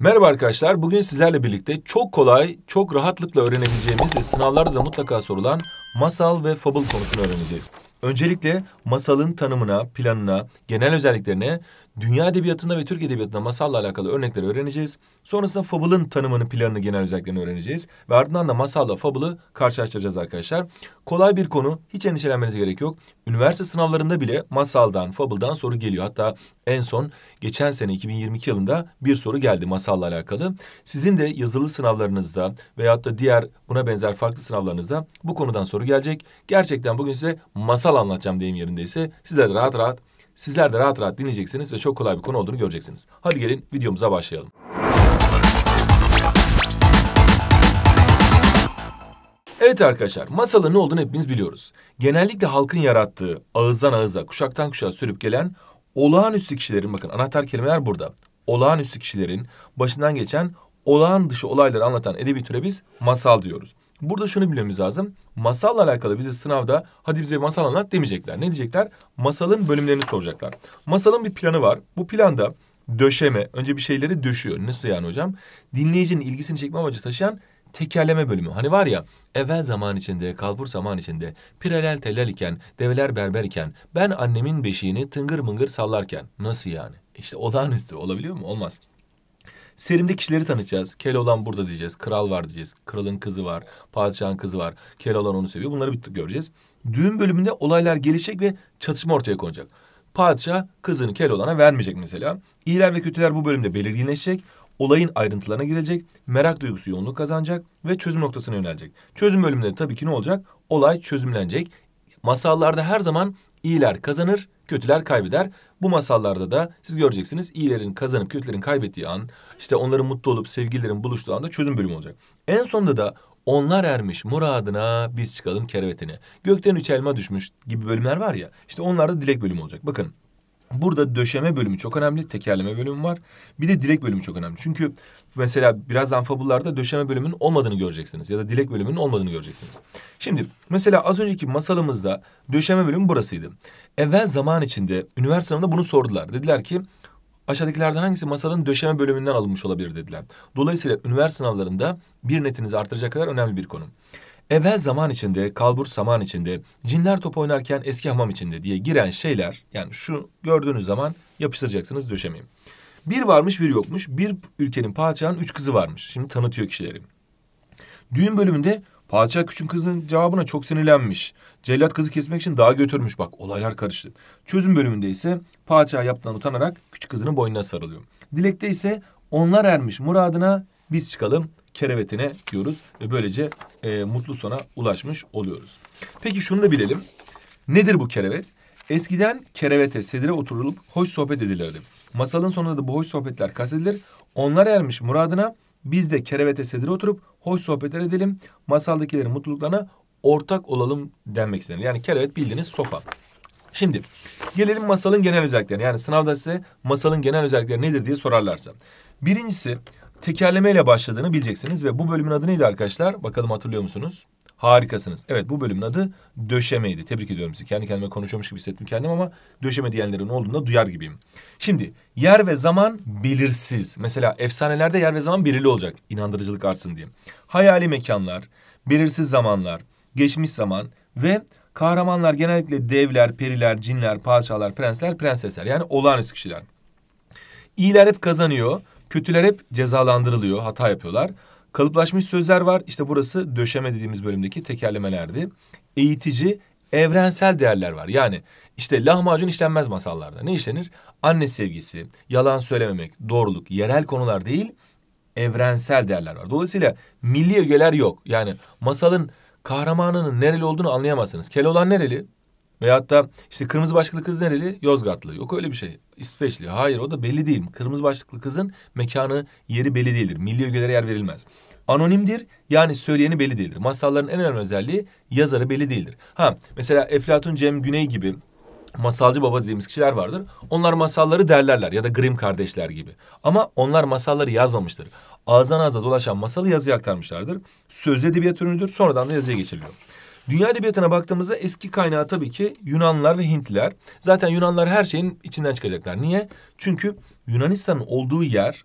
Merhaba arkadaşlar, bugün sizlerle birlikte çok kolay, çok rahatlıkla öğrenebileceğimiz ve sınavlarda da mutlaka sorulan masal ve fable konusunu öğreneceğiz. Öncelikle masalın tanımına, planına, genel özelliklerine, dünya edebiyatında ve Türk edebiyatında masalla alakalı örnekleri öğreneceğiz. Sonrasında fable'ın tanımını, planını, genel özelliklerini öğreneceğiz. Ve ardından da masalla fable'ı karşılaştıracağız arkadaşlar. Kolay bir konu, hiç endişelenmenize gerek yok. Üniversite sınavlarında bile masaldan, fable'dan soru geliyor. Hatta en son geçen sene 2022 yılında bir soru geldi masalla alakalı. Sizin de yazılı sınavlarınızda veyahut da diğer buna benzer farklı sınavlarınızda bu konudan soru soru gelecek. Gerçekten bugün size masal anlatacağım deyim yerindeyse. Sizler de rahat rahat, sizler de rahat rahat dinleyeceksiniz ve çok kolay bir konu olduğunu göreceksiniz. Hadi gelin videomuza başlayalım. Evet arkadaşlar, masalın ne olduğunu hepimiz biliyoruz. Genellikle halkın yarattığı, ağızdan ağıza, kuşaktan kuşağa sürüp gelen olağanüstü kişilerin, bakın anahtar kelimeler burada. Olağanüstü kişilerin başından geçen olağan dışı olayları anlatan edebi türe biz masal diyoruz. Burada şunu bilmemiz lazım. Masalla alakalı bize sınavda hadi bize masal anlat demeyecekler. Ne diyecekler? Masalın bölümlerini soracaklar. Masalın bir planı var. Bu planda döşeme, önce bir şeyleri döşüyor. Nasıl yani hocam? Dinleyicinin ilgisini çekme amacı taşıyan tekerleme bölümü. Hani var ya evvel zaman içinde, kalbur zaman içinde, pirelel telal iken, develer berber iken, ben annemin beşiğini tıngır mıngır sallarken. Nasıl yani? İşte olağanüstü olabiliyor mu? Olmaz. Serimde kişileri tanıtacağız. Keloğlan burada diyeceğiz. Kral var diyeceğiz. Kralın kızı var. Padişahın kızı var. Keloğlan onu seviyor. Bunları bir göreceğiz. Düğün bölümünde olaylar gelişecek ve çatışma ortaya konacak. Padişah kızını Keloğlan'a vermeyecek mesela. İyiler ve kötüler bu bölümde belirginleşecek. Olayın ayrıntılarına girecek. Merak duygusu yoğunluk kazanacak ve çözüm noktasına yönelecek. Çözüm bölümünde tabii ki ne olacak? Olay çözümlenecek. Masallarda her zaman İyiler kazanır, kötüler kaybeder. Bu masallarda da siz göreceksiniz iyilerin kazanıp kötülerin kaybettiği an, işte onların mutlu olup sevgililerin buluştuğu anda çözüm bölümü olacak. En sonunda da onlar ermiş muradına biz çıkalım kerevetine. Gökten üç elma düşmüş gibi bölümler var ya. İşte onlar da dilek bölümü olacak. Bakın Burada döşeme bölümü çok önemli, tekerleme bölümü var. Bir de dilek bölümü çok önemli. Çünkü mesela birazdan fabullarda döşeme bölümünün olmadığını göreceksiniz. Ya da dilek bölümünün olmadığını göreceksiniz. Şimdi mesela az önceki masalımızda döşeme bölümü burasıydı. Evvel zaman içinde üniversite sınavında bunu sordular. Dediler ki aşağıdakilerden hangisi masalın döşeme bölümünden alınmış olabilir dediler. Dolayısıyla üniversite sınavlarında bir netinizi artıracak kadar önemli bir konu evvel zaman içinde, kalbur saman içinde, cinler top oynarken eski hamam içinde diye giren şeyler yani şu gördüğünüz zaman yapıştıracaksınız döşemeyi. Bir varmış bir yokmuş. Bir ülkenin padişahının üç kızı varmış. Şimdi tanıtıyor kişilerim. Düğün bölümünde padişah küçük kızın cevabına çok sinirlenmiş. Cellat kızı kesmek için dağa götürmüş. Bak olaylar karıştı. Çözüm bölümünde ise padişah yaptığından utanarak küçük kızının boynuna sarılıyor. Dilekte ise onlar ermiş muradına biz çıkalım kerevetine diyoruz ve böylece e, mutlu sona ulaşmış oluyoruz. Peki şunu da bilelim. Nedir bu kerevet? Eskiden kerevete, sedire oturulup hoş sohbet edilirdi. Masalın sonunda da bu hoş sohbetler kastedilir. Onlar ermiş muradına biz de kerevete, sedire oturup hoş sohbetler edelim. Masaldakilerin mutluluklarına ortak olalım denmek istenir. Yani kerevet bildiğiniz sofa. Şimdi gelelim masalın genel özelliklerine. Yani sınavda size masalın genel özellikleri nedir diye sorarlarsa. Birincisi tekerlemeyle başladığını bileceksiniz ve bu bölümün adı neydi arkadaşlar? Bakalım hatırlıyor musunuz? Harikasınız. Evet bu bölümün adı döşemeydi. Tebrik ediyorum sizi. Kendi kendime konuşuyormuş gibi hissettim kendim ama döşeme diyenlerin olduğunda duyar gibiyim. Şimdi yer ve zaman belirsiz. Mesela efsanelerde yer ve zaman belirli olacak. İnandırıcılık artsın diye. Hayali mekanlar, belirsiz zamanlar, geçmiş zaman ve kahramanlar genellikle devler, periler, cinler, padişahlar, prensler, prensesler. Yani olağanüstü kişiler. İyiler hep kazanıyor. Kötüler hep cezalandırılıyor, hata yapıyorlar. Kalıplaşmış sözler var. İşte burası döşeme dediğimiz bölümdeki tekerlemelerdi. Eğitici evrensel değerler var. Yani işte lahmacun işlenmez masallarda. Ne işlenir? Anne sevgisi, yalan söylememek, doğruluk, yerel konular değil, evrensel değerler var. Dolayısıyla milli ögeler yok. Yani masalın kahramanının nereli olduğunu anlayamazsınız. Keloğlan nereli? Veyahut da işte kırmızı başlıklı kız nereli? Yozgatlı. Yok öyle bir şey. İsveçli. Hayır o da belli değil. Kırmızı başlıklı kızın mekanı yeri belli değildir. Milli ögelere yer verilmez. Anonimdir yani söyleyeni belli değildir. Masalların en önemli özelliği yazarı belli değildir. Ha mesela Eflatun Cem Güney gibi masalcı baba dediğimiz kişiler vardır. Onlar masalları derlerler ya da Grimm kardeşler gibi. Ama onlar masalları yazmamıştır. Ağızdan ağza dolaşan masalı yazıya aktarmışlardır. Sözlü edebiyat ürünüdür. Sonradan da yazıya geçiriliyor. Dünya edebiyatına baktığımızda eski kaynağı tabii ki Yunanlılar ve Hintliler. Zaten Yunanlar her şeyin içinden çıkacaklar. Niye? Çünkü Yunanistan'ın olduğu yer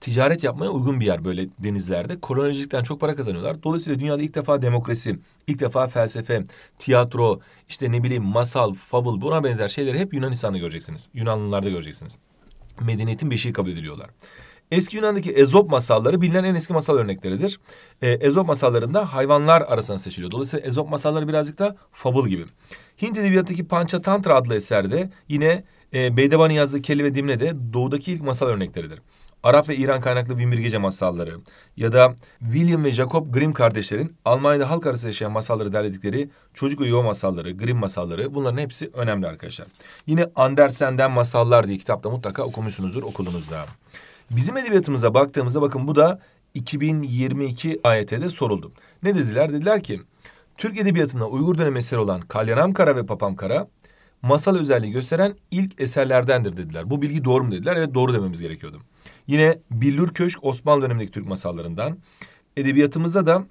ticaret yapmaya uygun bir yer böyle denizlerde. Kolonicilikten çok para kazanıyorlar. Dolayısıyla dünyada ilk defa demokrasi, ilk defa felsefe, tiyatro, işte ne bileyim masal, fable buna benzer şeyleri hep Yunanistan'da göreceksiniz. Yunanlılarda göreceksiniz medeniyetin beşiği kabul ediliyorlar. Eski Yunan'daki Ezop masalları bilinen en eski masal örnekleridir. E, Ezop masallarında hayvanlar arasından seçiliyor. Dolayısıyla Ezop masalları birazcık da fable gibi. Hint edebiyatındaki Panchatantra adlı eserde yine e, Beydebani yazdığı Kelli ve Dimne de doğudaki ilk masal örnekleridir. Arap ve İran kaynaklı binbir gece masalları ya da William ve Jacob Grimm kardeşlerin Almanya'da halk arası yaşayan masalları derledikleri çocuk uyuyor masalları, Grimm masalları bunların hepsi önemli arkadaşlar. Yine Andersen'den masallar diye kitapta mutlaka okumuşsunuzdur okulunuzda. Bizim edebiyatımıza baktığımızda bakın bu da 2022 AYT'de soruldu. Ne dediler? Dediler ki Türk edebiyatına Uygur dönemi eseri olan Kalyanam Kara ve Papam Kara masal özelliği gösteren ilk eserlerdendir dediler. Bu bilgi doğru mu dediler? Evet doğru dememiz gerekiyordu. Yine Billur Köşk Osmanlı dönemindeki Türk masallarından. Edebiyatımızda da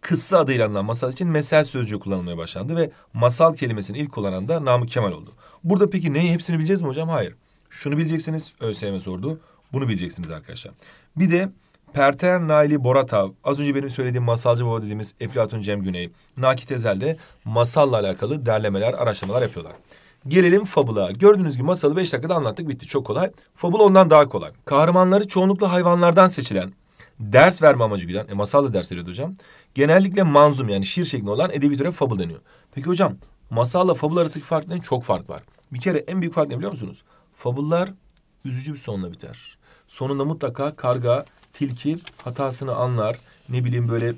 kıssa adıyla anılan masal için mesel sözcüğü kullanılmaya başlandı ve masal kelimesini ilk kullanan da Namık Kemal oldu. Burada peki neyi hepsini bileceğiz mi hocam? Hayır. Şunu bileceksiniz ÖSYM sordu. Bunu bileceksiniz arkadaşlar. Bir de Perter Naili Boratav, az önce benim söylediğim masalcı baba dediğimiz Eflatun Cem Güney, Nakit Ezel'de masalla alakalı derlemeler, araştırmalar yapıyorlar. Gelelim fabula. Gördüğünüz gibi masalı 5 dakikada anlattık bitti. Çok kolay. Fabula ondan daha kolay. Kahramanları çoğunlukla hayvanlardan seçilen, ders verme amacı güden, e masal da ders veriyordu hocam. Genellikle manzum yani şiir şeklinde olan edebi türe fabul deniyor. Peki hocam masalla fabul arasındaki fark ne? Çok fark var. Bir kere en büyük fark ne biliyor musunuz? Fabullar üzücü bir sonla biter sonunda mutlaka karga, tilki hatasını anlar. Ne bileyim böyle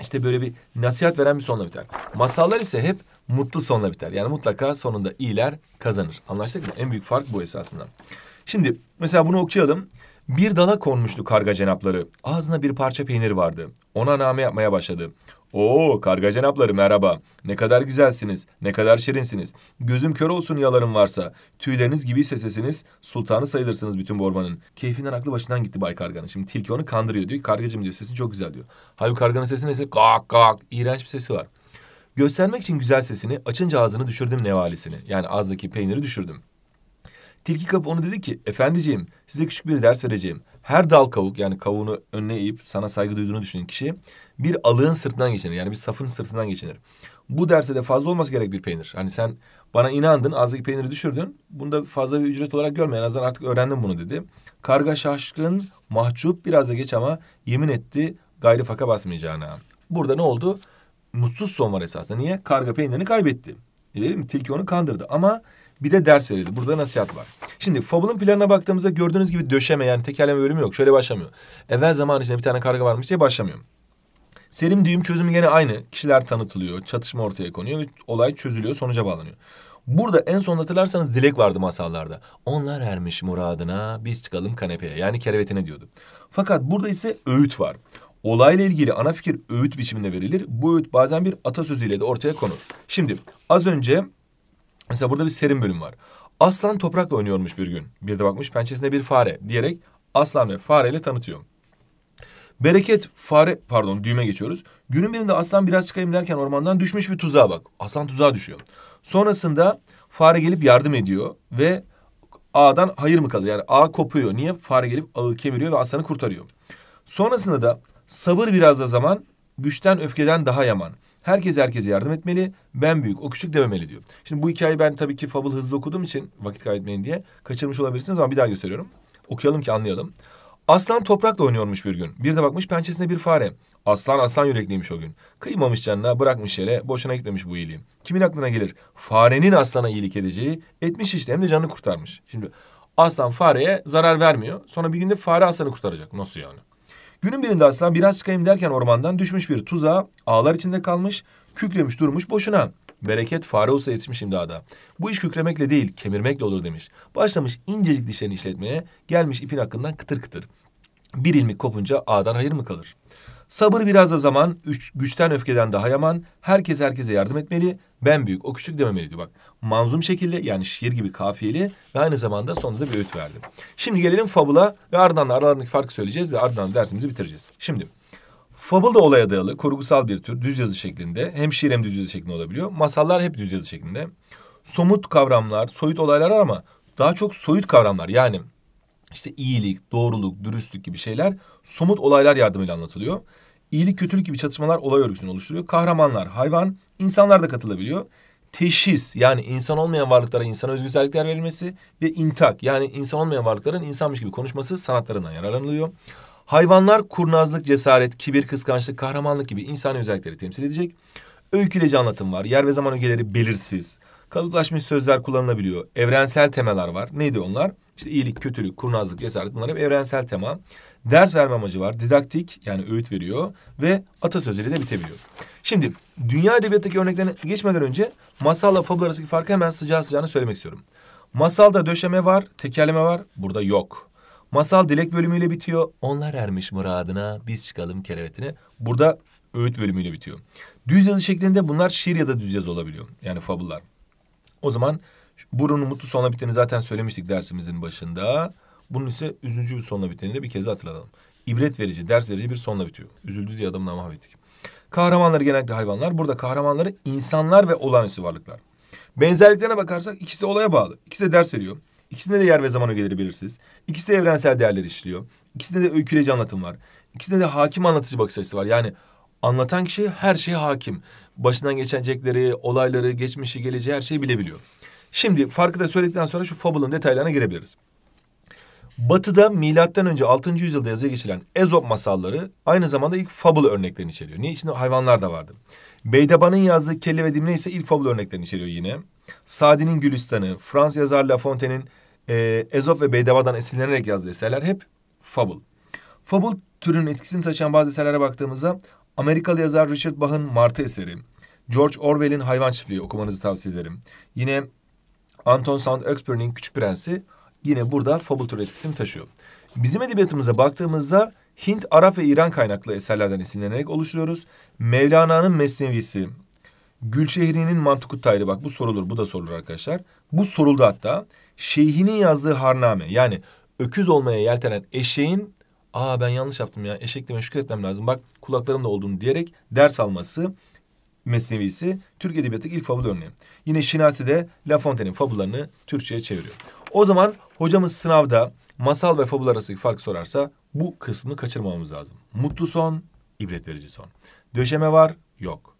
işte böyle bir nasihat veren bir sonla biter. Masallar ise hep mutlu sonla biter. Yani mutlaka sonunda iyiler kazanır. Anlaştık mı? En büyük fark bu esasında. Şimdi mesela bunu okuyalım. Bir dala konmuştu karga cenapları. Ağzına bir parça peynir vardı. Ona name yapmaya başladı. Oo karga cenapları merhaba. Ne kadar güzelsiniz, ne kadar şirinsiniz. Gözüm kör olsun yalarım varsa. Tüyleriniz gibi sesesiniz, sultanı sayılırsınız bütün bu Keyfinden aklı başından gitti Bay Karga'nın. Şimdi tilki onu kandırıyor diyor. Kargacım diyor sesin çok güzel diyor. Halbuki karganın sesi neyse kak kak iğrenç bir sesi var. Göstermek için güzel sesini açınca ağzını düşürdüm nevalisini. Yani ağızdaki peyniri düşürdüm. Tilki kapı onu dedi ki efendiciğim size küçük bir ders vereceğim. Her dal kavuk yani kavuğunu önüne eğip sana saygı duyduğunu düşünen kişi bir alığın sırtından geçinir. Yani bir safın sırtından geçinir. Bu derse de fazla olması gerek bir peynir. Hani sen bana inandın azıcık peyniri düşürdün. Bunu da fazla bir ücret olarak görme. En azından artık öğrendim bunu dedi. Karga şaşkın mahcup biraz da geç ama yemin etti gayrı faka basmayacağına. Burada ne oldu? Mutsuz son var esasında. Niye? Karga peynirini kaybetti. E dedim tilki onu kandırdı ama bir de ders verildi. Burada nasihat var. Şimdi Fable'ın planına baktığımızda gördüğünüz gibi döşeme yani tekerleme bölümü yok. Şöyle başlamıyor. Evvel zaman içinde bir tane karga varmış diye başlamıyor. Serim düğüm çözümü gene aynı. Kişiler tanıtılıyor, çatışma ortaya konuyor ve olay çözülüyor, sonuca bağlanıyor. Burada en son hatırlarsanız dilek vardı masallarda. Onlar ermiş muradına, biz çıkalım kanepeye yani kerevetine diyordu. Fakat burada ise öğüt var. Olayla ilgili ana fikir öğüt biçiminde verilir. Bu öğüt bazen bir atasözüyle de ortaya konur. Şimdi az önce Mesela burada bir serin bölüm var. Aslan toprakla oynuyormuş bir gün. Bir de bakmış pençesinde bir fare diyerek aslan ve fareyle tanıtıyor. Bereket fare pardon düğme geçiyoruz. Günün birinde aslan biraz çıkayım derken ormandan düşmüş bir tuzağa bak. Aslan tuzağa düşüyor. Sonrasında fare gelip yardım ediyor ve ağdan hayır mı kalır? Yani ağ kopuyor. Niye? Fare gelip ağı kemiriyor ve aslanı kurtarıyor. Sonrasında da sabır biraz da zaman güçten öfkeden daha yaman. Herkes herkese yardım etmeli. Ben büyük, o küçük dememeli diyor. Şimdi bu hikayeyi ben tabii ki Fable hızlı okuduğum için vakit kaybetmeyin diye kaçırmış olabilirsiniz ama bir daha gösteriyorum. Okuyalım ki anlayalım. Aslan toprakla oynuyormuş bir gün. Bir de bakmış pençesinde bir fare. Aslan aslan yürekliymiş o gün. Kıymamış canına, bırakmış yere, boşuna gitmemiş bu iyiliği. Kimin aklına gelir? Farenin aslana iyilik edeceği, etmiş işte hem de canını kurtarmış. Şimdi aslan fareye zarar vermiyor. Sonra bir günde fare aslanı kurtaracak. Nasıl yani? Günün birinde aslan biraz çıkayım derken ormandan düşmüş bir tuzağa ağlar içinde kalmış, kükremiş durmuş boşuna. Bereket fare olsa daha da. Bu iş kükremekle değil, kemirmekle olur demiş. Başlamış incecik dişlerini işletmeye, gelmiş ipin hakkından kıtır kıtır. Bir ilmik kopunca ağdan hayır mı kalır? Sabır biraz da zaman, üç, güçten öfkeden daha yaman. Herkes herkese yardım etmeli. Ben büyük, o küçük dememeli diyor. Bak manzum şekilde yani şiir gibi kafiyeli ve aynı zamanda sonunda da bir öğüt verdim. Şimdi gelelim fabula ve ardından aralarındaki farkı söyleyeceğiz ve ardından dersimizi bitireceğiz. Şimdi Fable da olaya dayalı, kurgusal bir tür, düz yazı şeklinde. Hem şiir hem düz yazı şeklinde olabiliyor. Masallar hep düz yazı şeklinde. Somut kavramlar, soyut olaylar ama daha çok soyut kavramlar. Yani işte iyilik, doğruluk, dürüstlük gibi şeyler somut olaylar yardımıyla anlatılıyor. İyilik, kötülük gibi çatışmalar olay örgüsünü oluşturuyor. Kahramanlar, hayvan, insanlar da katılabiliyor. Teşhis yani insan olmayan varlıklara insana özgü verilmesi ve intak yani insan olmayan varlıkların insanmış gibi konuşması sanatlarından yararlanılıyor. Hayvanlar kurnazlık, cesaret, kibir, kıskançlık, kahramanlık gibi insani özellikleri temsil edecek. Öyküleci anlatım var. Yer ve zaman ögeleri belirsiz. Kalıplaşmış sözler kullanılabiliyor. Evrensel temeller var. Neydi onlar? İşte iyilik, kötülük, kurnazlık, cesaret bunlar hep evrensel tema. Ders verme amacı var. Didaktik yani öğüt veriyor ve atasözleri de bitebiliyor. Şimdi dünya edebiyattaki örneklerine geçmeden önce masalla fabul arasındaki farkı hemen sıcağı sıcağına söylemek istiyorum. Masalda döşeme var, tekerleme var. Burada yok. Masal dilek bölümüyle bitiyor. Onlar ermiş muradına, biz çıkalım kerevetine. Burada öğüt bölümüyle bitiyor. Düz yazı şeklinde bunlar şiir ya da düz yazı olabiliyor. Yani fabullar. O zaman Burun'un mutlu sonla biteni zaten söylemiştik dersimizin başında. Bunun ise üzücü bir sonla biteni de bir kez hatırlatalım. İbret verici, ders verici bir sonla bitiyor. Üzüldü diye adamı mahvettik. Kahramanları genellikle hayvanlar. Burada kahramanları insanlar ve olağanüstü varlıklar. Benzerliklerine bakarsak ikisi de olaya bağlı. İkisi de ders veriyor. İkisinde de yer ve zaman ögeleri belirsiz. İkisi de evrensel değerler işliyor. İkisinde de öyküleyici anlatım var. İkisinde de hakim anlatıcı bakış açısı var. Yani anlatan kişi her şeye hakim. Başından geçenecekleri, olayları, geçmişi, geleceği her şeyi bilebiliyor. Şimdi farkı da söyledikten sonra şu fabulun detaylarına girebiliriz. Batı'da milattan önce 6. yüzyılda yazıya geçilen Ezop masalları aynı zamanda ilk fable örneklerini içeriyor. Niye içinde hayvanlar da vardı. Beydaban'ın yazdığı Kelle ve Dimne ise ilk fable örneklerini içeriyor yine. Sadi'nin Gülistan'ı, Fransız yazar La Fontaine'in e, Ezop ve Beydaban'dan esinlenerek yazdığı eserler hep fable. Fable türünün etkisini taşıyan bazı eserlere baktığımızda Amerikalı yazar Richard Bach'ın Martı eseri, George Orwell'in Hayvan Çiftliği okumanızı tavsiye ederim. Yine Anton Saint-Exupéry'nin Küçük Prensi yine burada Fabultür etkisini taşıyor. Bizim edebiyatımıza baktığımızda Hint, Arap ve İran kaynaklı eserlerden esinlenerek oluşturuyoruz. Mevlana'nın Mesnevisi, Gülşehri'nin Mantıkut Tayri bak bu sorulur bu da sorulur arkadaşlar. Bu soruldu hatta. Şeyhinin yazdığı harname yani öküz olmaya yeltenen eşeğin aa ben yanlış yaptım ya eşekliğime şükür etmem lazım bak kulaklarım da olduğunu diyerek ders alması Mesnevisi Türk Edebiyatı'ndaki ilk fabul örneği. Yine Şinasi de La Fontaine'in fabullarını Türkçe'ye çeviriyor. O zaman hocamız sınavda masal ve fabul arasındaki fark sorarsa bu kısmı kaçırmamamız lazım. Mutlu son, ibret verici son. Döşeme var, yok.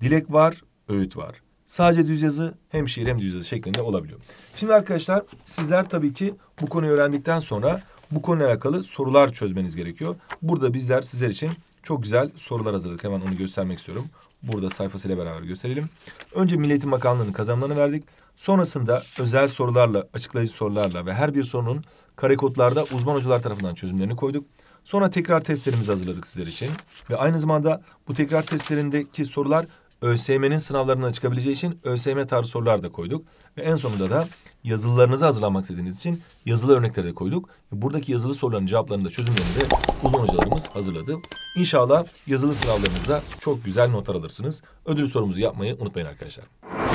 Dilek var, öğüt var. Sadece düz yazı hem şiir hem düz yazı şeklinde olabiliyor. Şimdi arkadaşlar sizler tabii ki bu konuyu öğrendikten sonra bu konuyla alakalı sorular çözmeniz gerekiyor. Burada bizler sizler için çok güzel sorular hazırladık. Hemen onu göstermek istiyorum burada sayfasıyla beraber gösterelim. Önce Milli Eğitim Bakanlığı'nın kazanımlarını verdik. Sonrasında özel sorularla, açıklayıcı sorularla ve her bir sorunun kare kodlarda uzman hocalar tarafından çözümlerini koyduk. Sonra tekrar testlerimizi hazırladık sizler için. Ve aynı zamanda bu tekrar testlerindeki sorular ÖSYM'nin sınavlarına çıkabileceği için ÖSYM tarzı sorular da koyduk. Ve en sonunda da yazılılarınızı hazırlamak istediğiniz için yazılı örnekleri de koyduk. Buradaki yazılı soruların cevaplarını da çözümlerini de uzun hocalarımız hazırladı. İnşallah yazılı sınavlarınızda çok güzel notlar alırsınız. Ödül sorumuzu yapmayı unutmayın arkadaşlar.